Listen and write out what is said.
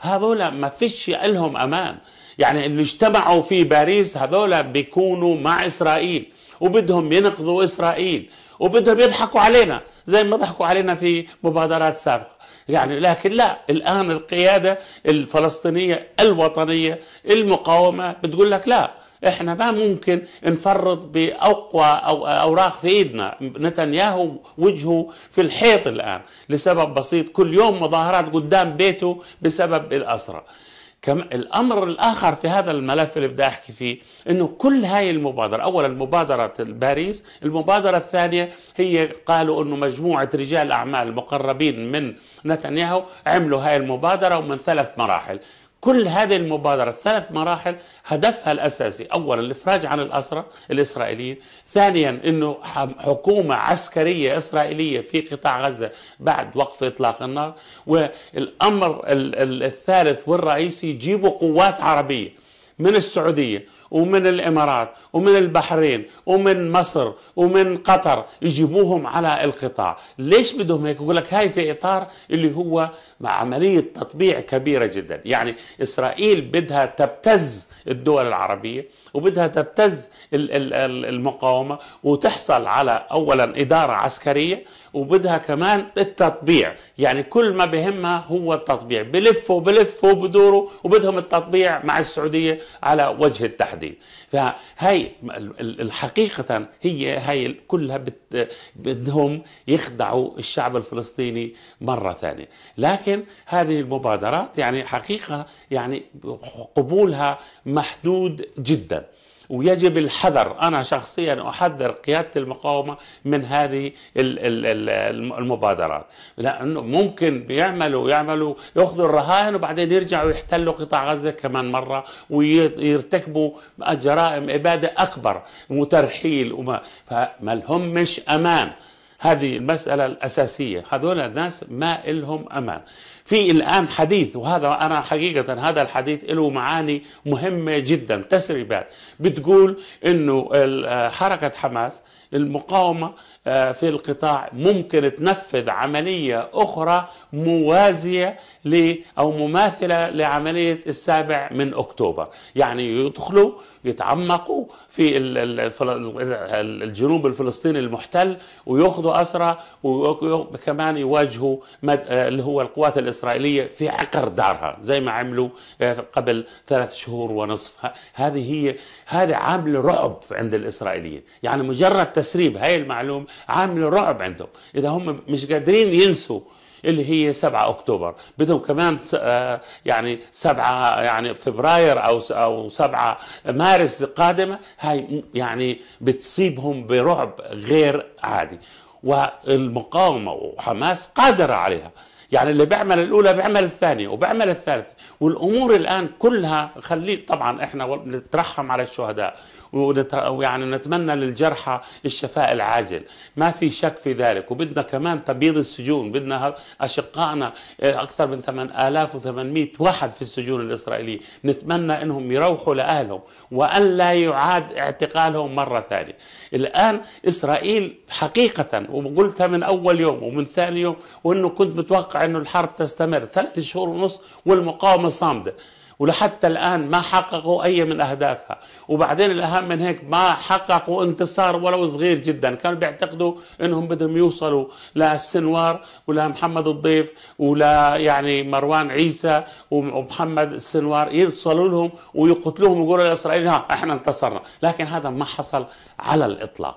هذول ما فيش لهم امان يعني اللي اجتمعوا في باريس هذول بيكونوا مع اسرائيل وبدهم ينقذوا اسرائيل وبدهم يضحكوا علينا زي ما ضحكوا علينا في مبادرات سابقه يعني لكن لا الان القياده الفلسطينيه الوطنيه المقاومه بتقول لك لا احنا ما ممكن نفرط باقوى أو اوراق في ايدنا نتنياهو وجهه في الحيط الان لسبب بسيط كل يوم مظاهرات قدام بيته بسبب الاسرى كم الامر الاخر في هذا الملف اللي بدي احكي فيه انه كل هاي المبادره اولا مبادره باريس المبادره الثانيه هي قالوا انه مجموعه رجال اعمال مقربين من نتنياهو عملوا هاي المبادره ومن ثلاث مراحل كل هذه المبادرة الثلاث مراحل هدفها الأساسي أولا الإفراج عن الأسرة الإسرائيليين ثانيا أنه حكومة عسكرية إسرائيلية في قطاع غزة بعد وقف إطلاق النار والأمر الثالث والرئيسي جيبوا قوات عربية من السعودية ومن الإمارات ومن البحرين ومن مصر ومن قطر يجيبوهم على القطاع ليش بدهم هيك يقول لك هاي في إطار اللي هو مع عملية تطبيع كبيرة جدا يعني إسرائيل بدها تبتز الدول العربية وبدها تبتز المقاومة وتحصل على أولا إدارة عسكرية وبدها كمان التطبيع يعني كل ما بهمها هو التطبيع بلفوا بلفوا بدوروا وبدهم التطبيع مع السعودية على وجه التحديد فهي الحقيقة هي هي كلها بدهم يخدعوا الشعب الفلسطيني مرة ثانية لكن هذه المبادرات يعني حقيقة يعني قبولها محدود جدا ويجب الحذر أنا شخصيا أحذر قيادة المقاومة من هذه المبادرات لأنه ممكن بيعملوا يعملوا يأخذوا الرهائن وبعدين يرجعوا يحتلوا قطاع غزة كمان مرة ويرتكبوا جرائم إبادة أكبر وترحيل وما فما لهمش أمان هذه المسألة الأساسية هذول الناس ما إلهم أمان في الآن حديث وهذا أنا حقيقة هذا الحديث له معاني مهمة جدا تسريبات بتقول أنه آه، حركة حماس المقاومة آه، في القطاع ممكن تنفذ عملية أخرى موازية أو مماثلة لعملية السابع من أكتوبر يعني يدخلوا يتعمقوا في الجنوب الفلسطيني المحتل وياخذوا اسرى وكمان يواجهوا آه، اللي هو القوات الاسرائيليه في عقر دارها زي ما عملوا آه، قبل ثلاث شهور ونصف هذه هي هذا عامل رعب عند الاسرائيليين يعني مجرد تسريب هاي المعلومه عامل رعب عندهم اذا هم مش قادرين ينسوا اللي هي 7 اكتوبر بدهم كمان آه، يعني 7 يعني فبراير او او 7 مارس قادمه هاي يعني بتصيبهم برعب غير عادي والمقاومه وحماس قادره عليها يعني اللي بيعمل الاولى بيعمل الثانيه وبيعمل الثالثه والامور الان كلها خلي طبعا احنا نترحم على الشهداء ويعني نتمنى للجرحى الشفاء العاجل ما في شك في ذلك وبدنا كمان تبييض السجون بدنا أشقائنا آه، أكثر من 8800 واحد في السجون الإسرائيلية نتمنى أنهم يروحوا لأهلهم وأن لا يعاد اعتقالهم مرة ثانية الآن إسرائيل حقيقة وقلتها من أول يوم ومن ثاني يوم وأنه كنت متوقع أنه الحرب تستمر ثلاث شهور ونص والمقاومة صامدة ولحتى الآن ما حققوا أي من أهدافها وبعدين الأهم من هيك ما حققوا انتصار ولو صغير جدا كانوا بيعتقدوا أنهم بدهم يوصلوا للسنوار ولا محمد الضيف ولا يعني مروان عيسى ومحمد السنوار يوصلوا لهم ويقتلوهم ويقولوا لإسرائيل ها احنا انتصرنا لكن هذا ما حصل على الإطلاق